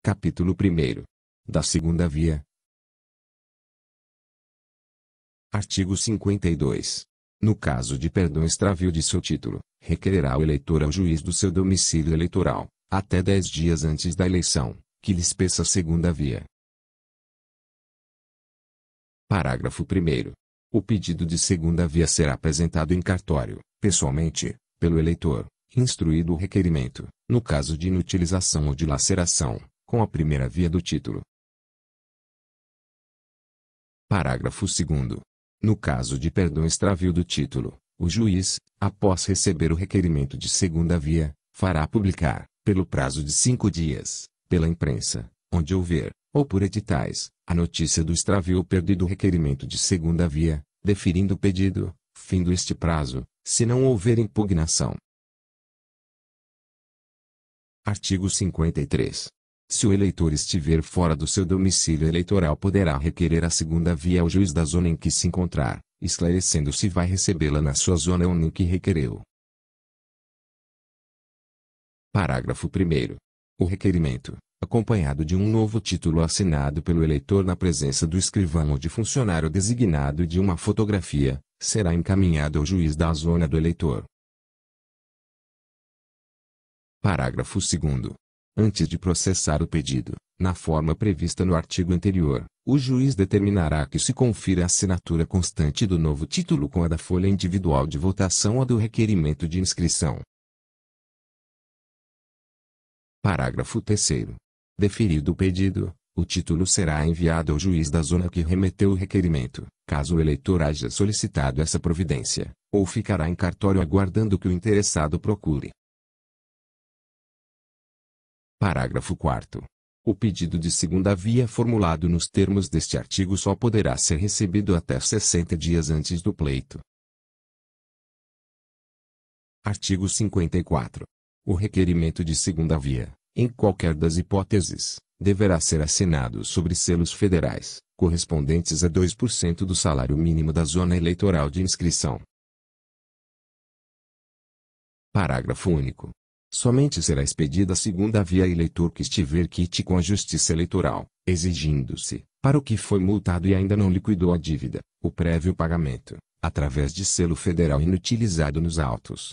Capítulo 1 Da Segunda Via Artigo 52. No caso de perdão extravio de seu título, requererá o eleitor ao juiz do seu domicílio eleitoral, até dez dias antes da eleição, que lhes peça a segunda via. Parágrafo 1. O pedido de segunda via será apresentado em cartório, pessoalmente, pelo eleitor, instruído o requerimento, no caso de inutilização ou dilaceração, com a primeira via do título. Parágrafo 2. No caso de perdão extravio do título, o juiz, após receber o requerimento de segunda via, fará publicar, pelo prazo de cinco dias, pela imprensa, onde houver, ou por editais, a notícia do extravio perdido requerimento de segunda via, deferindo o pedido, do este prazo, se não houver impugnação. Artigo 53. Se o eleitor estiver fora do seu domicílio eleitoral poderá requerer a segunda via ao juiz da zona em que se encontrar, esclarecendo se vai recebê-la na sua zona ou no que requereu. Parágrafo 1 O requerimento, acompanhado de um novo título assinado pelo eleitor na presença do escrivão ou de funcionário designado e de uma fotografia, será encaminhado ao juiz da zona do eleitor. Parágrafo 2 Antes de processar o pedido, na forma prevista no artigo anterior, o juiz determinará que se confira a assinatura constante do novo título com a da folha individual de votação ou do requerimento de inscrição. Parágrafo 3. Deferido o pedido, o título será enviado ao juiz da zona que remeteu o requerimento, caso o eleitor haja solicitado essa providência, ou ficará em cartório aguardando que o interessado procure. Parágrafo 4 O pedido de segunda via formulado nos termos deste artigo só poderá ser recebido até 60 dias antes do pleito. Artigo 54. O requerimento de segunda via, em qualquer das hipóteses, deverá ser assinado sobre selos federais, correspondentes a 2% do salário mínimo da zona eleitoral de inscrição. Parágrafo único. Somente será expedida a segunda via eleitor que estiver quite com a Justiça Eleitoral, exigindo-se, para o que foi multado e ainda não liquidou a dívida, o prévio pagamento, através de selo federal inutilizado nos autos